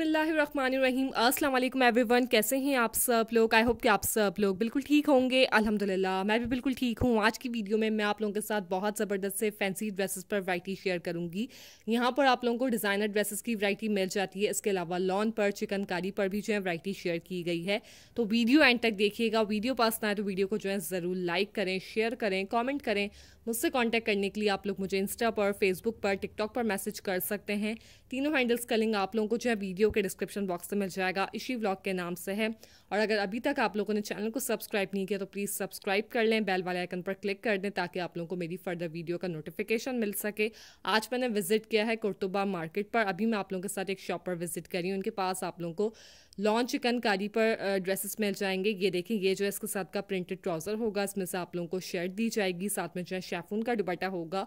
बिसमीम every everyone कैसे हैं आप सब लोग आई होप कि आप सब लोग बिल्कुल ठीक होंगे अल्हम्दुलिल्लाह मैं भी बिल्कुल ठीक हूँ आज की वीडियो में मैं आप लोगों के साथ बहुत ज़बरदस्त से फैंसी ड्रेसेस पर वैरायटी शेयर करूँगी यहाँ पर आप लोगों को डिज़ाइनर ड्रेसेस की वैरायटी मिल जाती है इसके अलावा लॉन पर चिकनकारी पर भी जो है वैरायटी शेयर की गई है तो वीडियो एंड तक देखिएगा वीडियो पास ना तो वीडियो को जो है ज़रूर लाइक करें शेयर करें कॉमेंट करें मुझसे कांटेक्ट करने के लिए आप लोग मुझे इंस्टा पर फेसबुक पर टिकटॉक पर मैसेज कर सकते हैं तीनों हैंडल्स का लिंक आप लोगों को जो है वीडियो के डिस्क्रिप्शन बॉक्स में मिल जाएगा इसी ब्लॉग के नाम से है और अगर अभी तक आप लोगों ने चैनल को सब्सक्राइब नहीं किया तो प्लीज़ सब्सक्राइब कर लें बेल वाले आइकन पर क्लिक कर दें ताकि आप लोगों को मेरी फर्दर वीडियो का नोटिफिकेशन मिल सके आज मैंने विजिट किया है कुर्तुबा मार्केट पर अभी मैं आप लोगों के साथ एक शॉप पर विजिट करी उनके पास आप लोगों को लॉन चिकनकारी पर ड्रेसेस मिल जाएंगे ये देखें ये जो है इसके साथ का प्रिंटेड ट्राउज़र होगा इसमें से आप लोगों को शर्ट दी जाएगी साथ में जो है शेफून का दुपट्टा होगा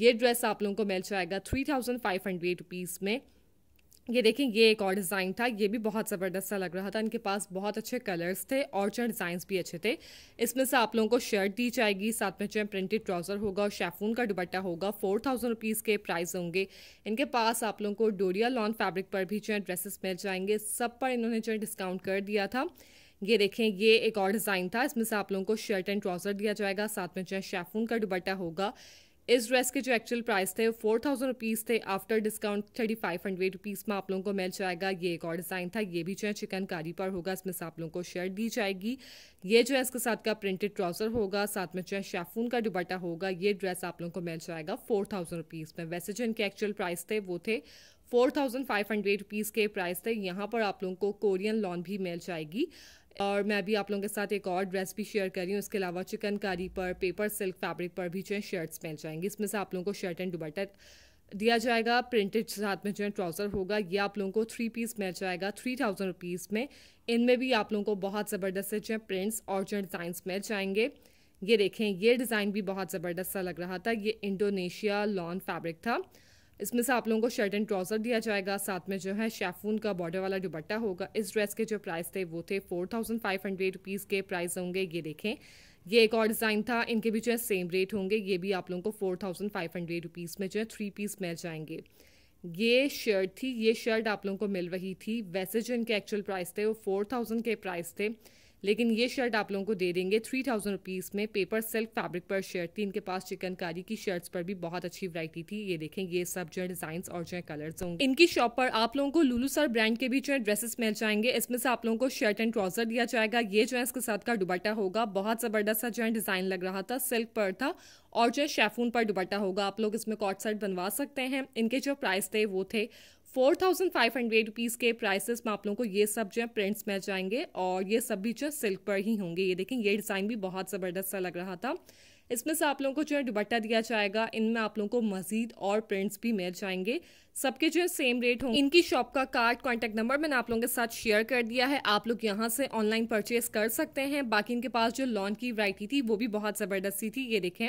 ये ड्रेस आप लोगों को मिल जाएगा three thousand five hundred rupees में ये देखें ये एक और डिज़ाइन था ये भी बहुत ज़बरदस्त सा लग रहा था इनके पास बहुत अच्छे कलर्स थे और जो डिज़ाइंस भी अच्छे थे इसमें से आप लोगों को शर्ट दी जाएगी साथ में जो है प्रिंटेड ट्राउज़र होगा और शेफून का दुपट्टा होगा फोर थाउजेंड रुपीज़ के प्राइस होंगे इनके पास आप लोगों को डोरिया लॉन फैब्रिक पर भी जो है ड्रेसेस मिल जाएंगे सब पर इन्होंने जो है डिस्काउंट कर दिया था ये देखें ये एक और डिज़ाइन था इसमें से आप लोगों को शर्ट एंड ट्राउज़र दिया जाएगा साथ में जो है शेफून का दुपट्टा होगा इस ड्रेस के जो एक्चुअल प्राइस थे फोर थाउजेंड रुपीज़ थे after discount thirty five hundred rupees में आप लोगों को मिल जाएगा ये एक और डिज़ाइन था ये भी जो है कारी पर होगा इसमें से आप लोगों को शर्ट दी जाएगी ये जो है इसके साथ का प्रिंटेड ट्राउज़र होगा साथ में जो है शेफून का दुबट्टा होगा ये ड्रेस आप लोगों को मिल जाएगा फोर थाउजेंड रुपीज़ में वैसे जो इनके एक्चुअल प्राइस थे वो थे four thousand five hundred rupees के प्राइस थे यहाँ पर आप लोगों को कोरियन लॉन भी मिल जाएगी और मैं भी आप लोगों के साथ एक और ड्रेस भी शेयर कर रही हूँ इसके अलावा चिकनकारी पर पेपर सिल्क फैब्रिक पर भी जो है शर्ट्स मिल जाएंगी इसमें से आप लोगों को शर्ट एंड दुबट्टा दिया जाएगा प्रिंटेड साथ में जो है ट्राउज़र होगा ये आप लोगों को थ्री पीस मिल जाएगा थ्री थाउजेंड रुपीज़ में इनमें भी आप लोगों को बहुत ज़बरदस्त जो है प्रिंट्स और जो डिज़ाइन मिल जाएंगे ये देखें ये डिज़ाइन भी बहुत ज़बरदस्त सा लग रहा था ये इंडोनेशिया लॉन फैब्रिक था इसमें से आप लोगों को शर्ट एंड ट्राउज़र दिया जाएगा साथ में जो है शेफून का बॉर्डर वाला दुबट्टा होगा इस ड्रेस के जो प्राइस थे वो थे four thousand five hundred rupees के प्राइस होंगे ये देखें ये एक और डिज़ाइन था इनके भी जो है सेम रेट होंगे ये भी आप लोगों को four thousand five hundred rupees में जो है थ्री पीस मिल जाएंगे ये शर्ट थी ये शर्ट आप लोगों को मिल रही थी वैसे जो इनके एक्चुअल प्राइस थे वो फोर थाउजेंड के प्राइस थे लेकिन ये शर्ट आप लोगों को दे देंगे थ्री थाउजेंड रुपीज़ में पेपर सिल्क फैब्रिक पर शर्ट थी इनके पास चिकनकारी की शर्ट्स पर भी बहुत अच्छी वैरायटी थी ये देखें ये सब जो है डिजाइन और जो है कलर्स होंगे इनकी शॉप पर आप लोगों को लुलू सर ब्रांड के भी जो है ड्रेसेस मिल जाएंगे इसमें से आप लोगों को शर्ट एंड ट्राउजर दिया जाएगा ये जो है इसके साथ का दुबट्टा होगा बहुत ज़बरदस्त सा जो है डिज़ाइन लग रहा था सिल्क पर था और जो है शेफून पर दुबट्टा होगा आप लोग इसमें कॉट सेट बनवा सकते हैं इनके जो प्राइस थे वो थे four thousand five hundred rupees के प्राइसेस में आप लोगों को ये सब जो है प्रिंट्स मिल जाएंगे और ये सब भी जो है सिल्क पर ही होंगे ये देखें ये डिज़ाइन भी बहुत ज़बरदस्त सा लग रहा था इसमें से आप लोगों को जो है दुबट्टा दिया जाएगा इनमें आप लोगों को मजीद और प्रिंट्स भी मिल जाएंगे सबके जो है सेम रेट होंगे इनकी शॉप का कार्ड कॉन्टेक्ट नंबर मैंने आप लोगों के साथ शेयर कर दिया है आप लोग यहाँ से ऑनलाइन परचेज कर सकते हैं बाकी इनके पास जो लॉन की वरायटी थी वो भी बहुत ज़बरदस्ती थी ये देखें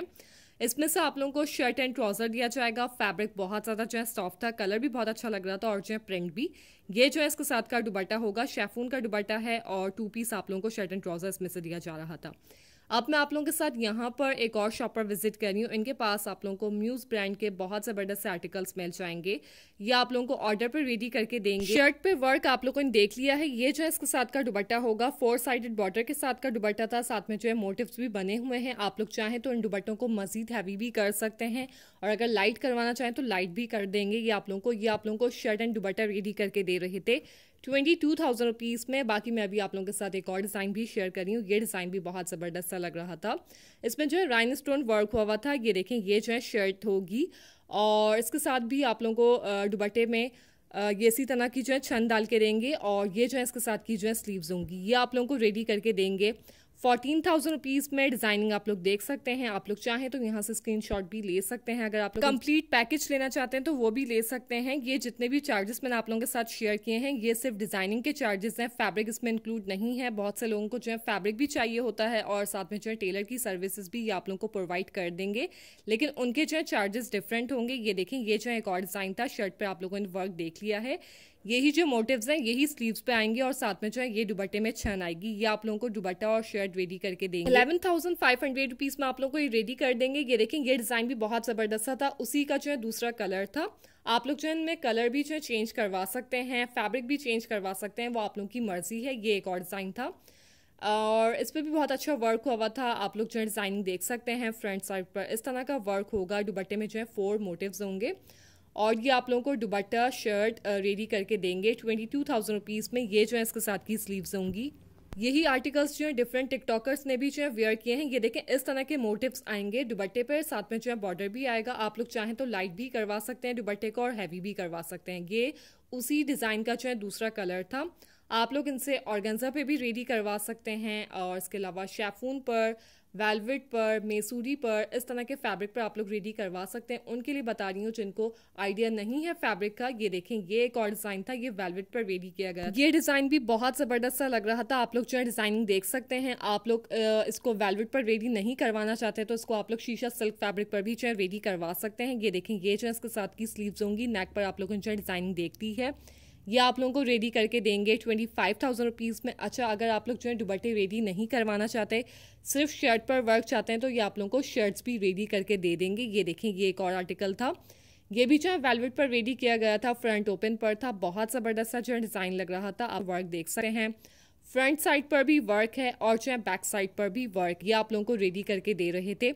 इसमें से आप लोगों को शर्ट एंड ट्राउजर दिया जाएगा फैब्रिक बहुत ज़्यादा जो है सॉफ्ट था कलर भी बहुत अच्छा लग रहा था और जो है प्रिंट भी ये जो है इसके साथ का दुबट्टा होगा शेफून का दुबट्टा है और टू पीस आप लोगों को शर्ट एंड ट्राउजर इसमें से दिया जा रहा था अब मैं आप लोगों के साथ यहाँ पर एक और शॉप पर विजिट कर रही हूँ इनके पास आप लोगों को म्यूज़ ब्रांड के बहुत ज़बरदस्त आर्टिकल्स मिल जाएंगे ये आप लोगों को ऑर्डर पर रेडी करके देंगे शर्ट पे वर्क आप लोगों ने देख लिया है ये जो है इसके साथ का दुबट्टा होगा फोर साइडेड बॉर्डर के साथ का दुबट्टा था साथ में जो है मोटिव भी बने हुए हैं आप लोग चाहें तो इन दुबट्टों को मजीद हैवी भी कर सकते हैं और अगर लाइट करवाना चाहें तो लाइट भी कर देंगे ये आप लोगों को ये आप लोगों को शर्ट एंड दुबट्टा रेडी करके दे रहे थे ट्वेंटी टू थाउजेंड रुपीज़ में बाकी मैं अभी आप लोगों के साथ एक और डिज़ाइन भी शेयर कर रही हूँ ये डिज़ाइन भी बहुत ज़बरदस्त सा लग रहा था इसमें जो है राइन स्टोन वर्क हुआ हुआ था ये देखें ये जो है शर्ट होगी और इसके साथ भी आप लोगों को दुबट्टे में ये इसी तरह की जो है छन डाल के देंगे और ये जो है इसके साथ की जो है स्लीव्स होंगी ये आप लोगों को रेडी करके देंगे फोर्टीन थाउजेंड रुपीज़ में डिज़ाइनिंग आप लोग देख सकते हैं आप लोग चाहें तो यहाँ से शॉट भी ले सकते हैं अगर आप लोग कंप्लीट पैकेज लेना चाहते हैं तो वो भी ले सकते हैं ये जितने भी चार्जेस मैंने आप लोगों के साथ शेयर किए हैं ये सिर्फ डिज़ाइनिंग के चार्जेस हैं फैब्रिक इसमें इंक्लूड नहीं है बहुत से लोगों को जो है फैब्रिक भी चाहिए होता है और साथ में जो है टेलर की सर्विसेज भी ये आप लोगों को प्रोवाइड कर देंगे लेकिन उनके जो है चार्जेस डिफरेंट होंगे ये देखें ये जो है एक और डिज़ाइन था शर्ट पर आप लोगों ने वर्क देख लिया है यही जो मोटिव्स हैं यही स्लीव्स पे आएंगे और साथ में जो है ये दुबट्टे में छन आएगी ये आप लोगों को दुबट्टा और शर्ट रेडी करके देंगे eleven thousand five hundred rupees में आप लोगों को ये रेडी कर देंगे ये देखें ये डिजाइन भी बहुत जबरदस्त था उसी का जो है दूसरा कलर था आप लोग जो है इनमें कलर भी जो है चेंज करवा सकते हैं फैब्रिक भी चेंज करवा सकते हैं वो आप लोगों की मर्जी है ये एक और डिज़ाइन था और इस पर भी बहुत अच्छा वर्क हुआ था आप लोग जो है डिज़ाइनिंग देख सकते हैं फ्रंट साइड पर इस तरह का वर्क होगा दुबट्टे में जो है फोर मोटिव्स होंगे और ये आप लोगों को दुबट्टा शर्ट रेडी करके देंगे ट्वेंटी टू थाउजेंड रुपीज़ में ये जो है इसके साथ की स्लीव्स होंगी यही आर्टिकल्स जो है डिफरेंट टिकटॉकर्स ने भी जो है वेयर किए हैं ये देखें इस तरह के मोटिव्स आएंगे दुबट्टे पर साथ में जो है बॉर्डर भी आएगा आप लोग चाहें तो लाइट भी करवा सकते हैं दुबट्टे को और हैवी भी करवा सकते हैं ये उसी डिज़ाइन का जो है दूसरा कलर था आप लोग इनसे ऑर्गेंजा पे भी रेडी करवा सकते हैं और इसके अलावा शैफून पर वेलवेट पर मेसूरी पर इस तरह के फैब्रिक पर आप लोग रेडी करवा सकते हैं उनके लिए बता रही हूँ जिनको आइडिया नहीं है फैब्रिक का ये देखें ये एक और डिज़ाइन था ये वेलवेट पर रेडी किया गया ये डिज़ाइन भी बहुत ज़बरदस्त सा लग रहा था आप लोग जो है डिज़ाइनिंग देख सकते हैं आप लोग इसको वेलवेट पर रेडी नहीं करवाना चाहते तो इसको आप लोग शीशा सिल्क फैब्रिक पर भी जो है रेडी करवा सकते हैं ये देखें ये जो है इसके साथ की स्लीव होंगी नेक पर आप लोगों ने जो है डिज़ाइनिंग देखती है ये आप लोगों को रेडी करके देंगे ट्वेंटी फाइव थाउजेंड रुपीज़ में अच्छा अगर आप लोग जो है दुबट्टे रेडी नहीं करवाना चाहते सिर्फ शर्ट पर वर्क चाहते हैं तो ये आप लोगों को शर्ट्स भी रेडी करके दे देंगे ये देखें ये एक और आर्टिकल था ये भी जो है वेलवेट पर रेडी किया गया था फ्रंट ओपन पर था बहुत ज़बरदस्त सा जो है डिज़ाइन लग रहा था आप वर्क देख सकते हैं फ्रंट साइड पर भी वर्क है और जो है बैक साइड पर भी वर्क ये आप लोगों को रेडी करके दे रहे थे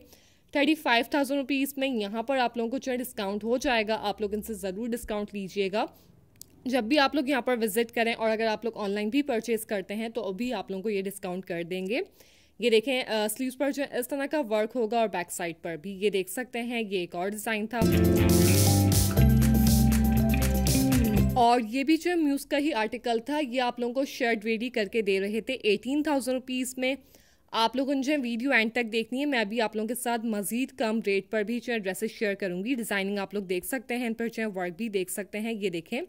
थर्टी फाइव थाउजेंड रुपीज़ में यहाँ पर आप लोगों को जो है डिस्काउंट हो जाएगा आप लोग इनसे ज़रूर डिस्काउंट लीजिएगा जब भी आप लोग यहाँ पर विजिट करें और अगर आप लोग ऑनलाइन भी परचेज़ करते हैं तो अभी आप लोगों को ये डिस्काउंट कर देंगे ये देखें स्लीव्स पर जो इस तरह का वर्क होगा और बैक साइड पर भी ये देख सकते हैं ये एक और डिज़ाइन था और ये भी जो म्यूज़ का ही आर्टिकल था ये आप लोगों को शर्ट रेडी करके दे रहे थे एटीन थाउजेंड रुपीज़ में आप लोगों ने जो वीडियो एंड तक देखनी है मैं भी आप लोगों के साथ मजीद कम रेट पर भी जो ड्रेसेस शेयर करूँगी डिज़ाइनिंग आप लोग देख सकते हैं इन पर जो है वर्क भी देख सकते हैं ये देखें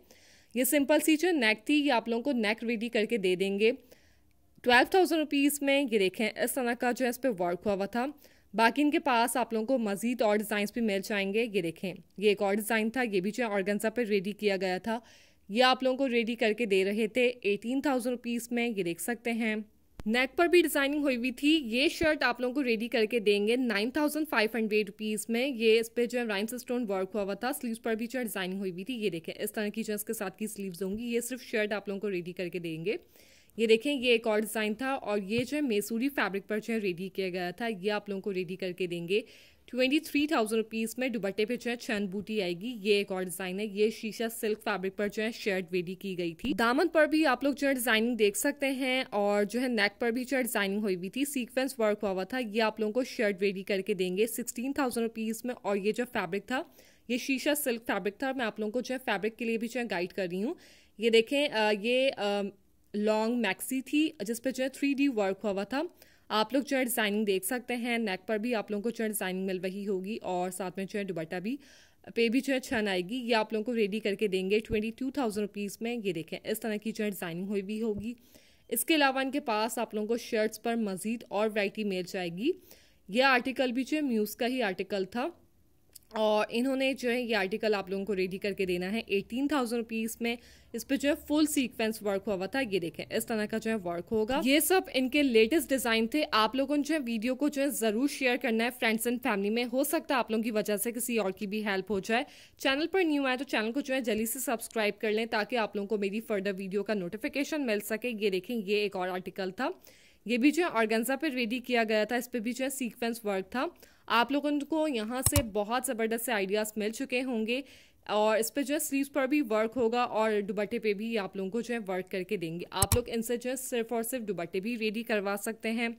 ये सिंपल सी जो नेक थी ये आप लोगों को नेक रेडी करके दे देंगे ट्वेल्व थाउजेंड रुपीज़ में ये देखें इस तरह का जो है इस पर वर्क हुआ हुआ था बाकी इनके पास आप लोगों को मज़ीद और डिज़ाइंस भी मिल जाएंगे ये देखें ये एक और डिज़ाइन था ये भी जो है ऑर्गेंजा पर रेडी किया गया था ये आप लोगों को रेडी करके दे रहे थे एटीन थाउजेंड रुपीज़ में ये देख सकते हैं नेक पर भी डिजाइनिंग हुई हुई थी ये शर्ट आप लोगों को रेडी करके देंगे nine thousand five hundred rupees में ये इस पर जो है राइम्स स्टोन वर्क हुआ हुआ था स्लीव्स पर भी जो डिजाइनिंग हुई हुई थी ये देखें इस तरह की जो इसके साथ की स्लीव्स होंगी ये सिर्फ शर्ट आप लोगों को रेडी करके देंगे ये देखें ये एक और डिज़ाइन था और ये जो है मैसूरी फैब्रिक पर जो है रेडी किया गया था ये आप लोगों को रेडी करके देंगे ट्वेंटी थ्री थाउजेंड रुपीज़ में दुबट्टे पे जो है चंद बूटी आएगी ये एक और डिज़ाइन है ये शीशा सिल्क फैब्रिक पर जो है शर्ट वेडी की गई थी दामन पर भी आप लोग जो है डिज़ाइनिंग देख सकते हैं और जो है नेक पर भी जो है डिज़ाइनिंग हुई हुई थी सीक्वेंस वर्क हुआ हुआ था ये आप लोगों को शर्ट वेडी करके देंगे सिक्सटीन थाउजेंड रुपीज़ में और ये जो फैब्रिक था ये शीशा सिल्क फैब्रिक था मैं आप लोगों को जो है फैब्रिक के लिए भी जो है गाइड कर रही हूँ ये देखें ये लॉन्ग मैक्सी थी जिसपे जो है थ्री वर्क हुआ हुआ था आप लोग जो है डिज़ाइनिंग देख सकते हैं नेक पर भी आप लोगों को जो है डिज़ाइनिंग मिल रही होगी और साथ में जो है दुबट्टा भी पे भी जो है छन आएगी ये आप लोगों को रेडी करके देंगे ट्वेंटी टू थाउजेंड रुपीज़ में ये देखें इस तरह की जो है डिज़ाइनिंग हुई भी होगी इसके अलावा इनके पास आप लोगों को शर्ट्स पर मज़ीद और वैरायटी मिल जाएगी यह आर्टिकल भी जो है म्यूज़ का ही आर्टिकल था और इन्होंने जो है ये आर्टिकल आप लोगों को रेडी करके देना है एटीन थाउजेंड रुपीज़ में इस पर जो है फुल सीक्वेंस वर्क हुआ हुआ था ये देखें इस तरह का जो है वर्क होगा ये सब इनके लेटेस्ट डिज़ाइन थे आप लोगों ने जो है वीडियो को जो है ज़रूर शेयर करना है फ्रेंड्स एंड फैमिली में हो सकता है आप लोगों की वजह से किसी और की भी हेल्प हो जाए चैनल पर न्यू आए तो चैनल को जो है जल्दी से सब्सक्राइब कर लें ताकि आप लोगों को मेरी फर्दर वीडियो का नोटिफिकेशन मिल सके ये देखें ये एक और आर्टिकल था ये भी जो है ऑर्गेंजा पर रेडी किया गया था इस पर भी जो है सीक्वेंस वर्क था आप लोगों को यहाँ से बहुत ज़बरदस्त से आइडियाज़ मिल चुके होंगे और इस पर जो है स्लीव पर भी वर्क होगा और दुबट्टे पे भी आप लोगों को जो है वर्क करके देंगे आप लोग इनसे जो है सिर्फ और सिर्फ दुबट्टे भी रेडी करवा सकते हैं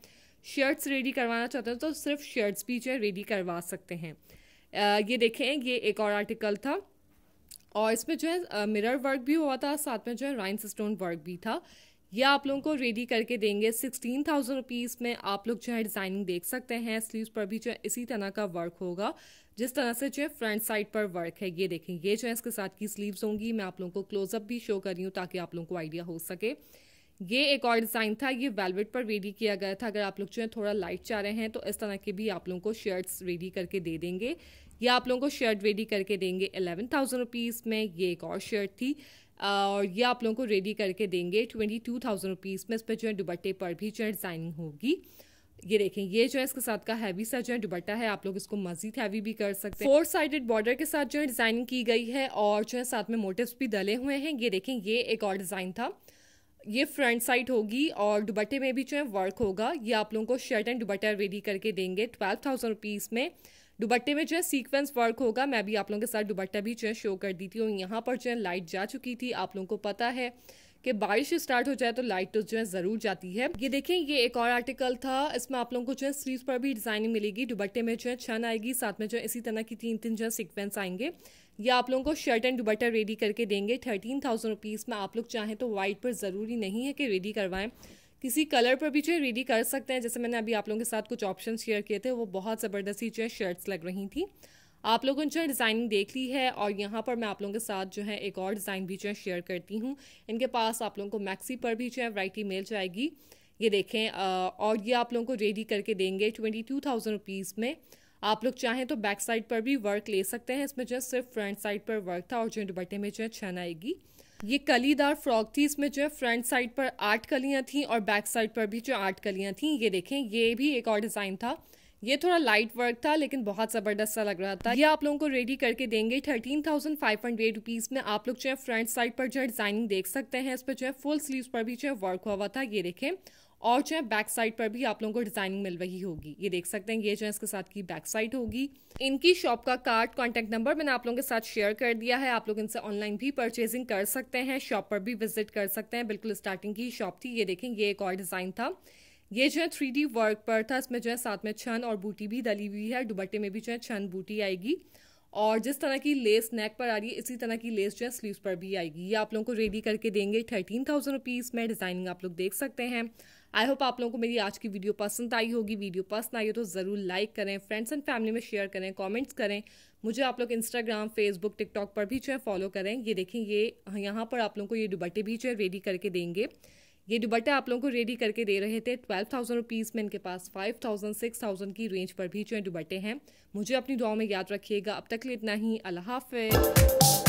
शर्ट्स रेडी करवाना चाहते हैं तो सिर्फ शर्ट्स भी जो है रेडी करवा सकते हैं आ, ये देखें ये एक और आर्टिकल था और इसमें जो है मिरर वर्क भी हुआ था साथ में जो है राइन स्टोन वर्क भी था ये आप लोगों को रेडी करके देंगे सिक्सटीन थाउजेंड रुपीज़ में आप लोग जो है डिज़ाइनिंग देख सकते हैं स्लीव्स पर भी जो है इसी तरह का वर्क होगा जिस तरह से जो है फ्रंट साइड पर वर्क है ये देखें ये जो है इसके साथ की स्लीव्स होंगी मैं आप लोगों को क्लोजअप भी शो कर रही हूँ ताकि आप लोगों को आइडिया हो सके ये एक और डिज़ाइन था ये वेलवेट पर रेडी किया गया था अगर आप लोग जो है थोड़ा लाइट चाह रहे हैं तो इस तरह के भी आप लोगों को शर्ट्स रेडी करके दे देंगे या आप लोगों को शर्ट रेडी करके देंगे एलेवन थाउजेंड रुपीज़ में ये एक और शर्ट थी और ये आप लोगों को रेडी करके देंगे ट्वेंटी टू थाउजेंड रुपीज़ में इस पर जो है दुबट्टे पर भी जो है डिज़ाइनिंग होगी ये देखें ये जो है इसके साथ का हैवी सा जो है दुबट्टा है आप लोग इसको मजीद हैवी भी कर सकते हैं फोर साइडेड बॉर्डर के साथ जो है डिज़ाइनिंग की गई है और जो है साथ में मोटिव्स भी डले हुए हैं ये देखें ये एक और डिज़ाइन था ये फ्रंट साइड होगी और दुबट्टे में भी जो है वर्क होगा ये आप लोगों को शर्ट एंड दुबट्टा रेडी करके देंगे ट्वेल्व थाउजेंड रुपीज़ में दुबट्टे में जो है सीक्वेंस वर्क होगा मैं भी आप लोगों के साथ दुबट्टा भी जो है शो कर दी थी और यहाँ पर जो है लाइट जा चुकी थी आप लोगों को पता है कि बारिश स्टार्ट हो जाए तो लाइट तो जो है ज़रूर जाती है ये देखें ये एक और आर्टिकल था इसमें आप लोगों को जो है स्लीव पर भी डिज़ाइनिंग मिलेगी दुबट्टे में जो है छन आएगी साथ में जो है इसी तरह की तीन तीन जो है सिक्वेंस आएंगे ये आप लोगों को शर्ट एंड दुबट्टा रेडी करके देंगे थर्टीन थाउजेंड रुपीज़ में आप लोग चाहें तो व्हाइट पर ज़रूरी नहीं है कि रेडी करवाएं किसी कलर पर भी है रेडी कर सकते हैं जैसे मैंने अभी आप लोगों के साथ कुछ ऑप्शन शेयर किए थे वो बहुत ज़बरदस्ती जो है शर्ट्स लग रही थी आप लोगों ने जो है डिज़ाइनिंग देख ली है और यहाँ पर मैं आप लोगों के साथ जो है एक और डिज़ाइन भी जो है शेयर करती हूँ इनके पास आप लोगों को मैक्सी पर भी जो है वराइटी मिल जाएगी ये देखें और ये आप लोगों को रेडी करके देंगे ट्वेंटी टू थाउजेंड रुपीज़ में आप लोग चाहें तो बैक साइड पर भी वर्क ले सकते हैं इसमें जो है सिर्फ फ्रंट साइड पर वर्क था और जो दुपट्टे में जो है छन आएगी ये कलीदार फ्रॉक थी इसमें जो है फ्रंट साइड पर आठ कलियाँ थी और बैक साइड पर भी जो आठ कलियाँ थी ये देखें ये भी एक और डिज़ाइन था ये थोड़ा लाइट वर्क था लेकिन बहुत ज़बरदस्त सा लग रहा था ये आप लोगों को रेडी करके देंगे thirteen thousand five hundred rupees में आप लोग जो है फ्रंट साइड पर जो है डिज़ाइनिंग देख सकते हैं इस पर जो है फुल स्लीव पर भी जो है वर्क हुआ हुआ था ये देखें और जो है बैक साइड पर भी आप लोगों को डिजाइनिंग मिल रही होगी ये देख सकते हैं ये जो है इसके साथ की बैक साइड होगी इनकी शॉप का कार्ड कॉन्टेक्ट नंबर मैंने आप लोगों के साथ शेयर कर दिया है आप लोग इनसे ऑनलाइन भी परचेजिंग कर सकते हैं शॉप पर भी विजिट कर सकते हैं बिल्कुल स्टार्टिंग की शॉप थी ये देखें ये एक और डिज़ाइन था ये जो है थ्री डी वर्क पर था इसमें जो है साथ में छन और बूटी भी डली हुई है दुबट्टे में भी जो है छन बूटी आएगी और जिस तरह की लेस नेक पर आ रही है इसी तरह की लेस जो है स्लीव पर भी आएगी ये आप लोगों को रेडी करके देंगे थर्टीन थाउजेंड रुपीज़ में डिज़ाइनिंग आप लोग देख सकते हैं आई होप आप लोगों को मेरी आज की वीडियो पसंद आई होगी वीडियो पसंद आई हो तो ज़रूर लाइक करें फ्रेंड्स एंड फैमिली में शेयर करें कॉमेंट्स करें मुझे आप लोग इंस्टाग्राम फेसबुक टिकटॉक पर भी जो है फॉलो करें ये देखें ये यहाँ पर आप लोगों को ये दुबट्टे भी जो है रेडी करके देंगे ये दुबट्टे आप लोगों को रेडी करके दे रहे थे ट्वेल्व थाउजेंड रुपीज़ में इनके पास फाइव थाउजेंड सिक्स थाउजेंड की रेंज पर भी जो है दुबट्टे हैं मुझे अपनी दुआ में याद रखिएगा अब तक लिए इतना ही अल्लाह हाफ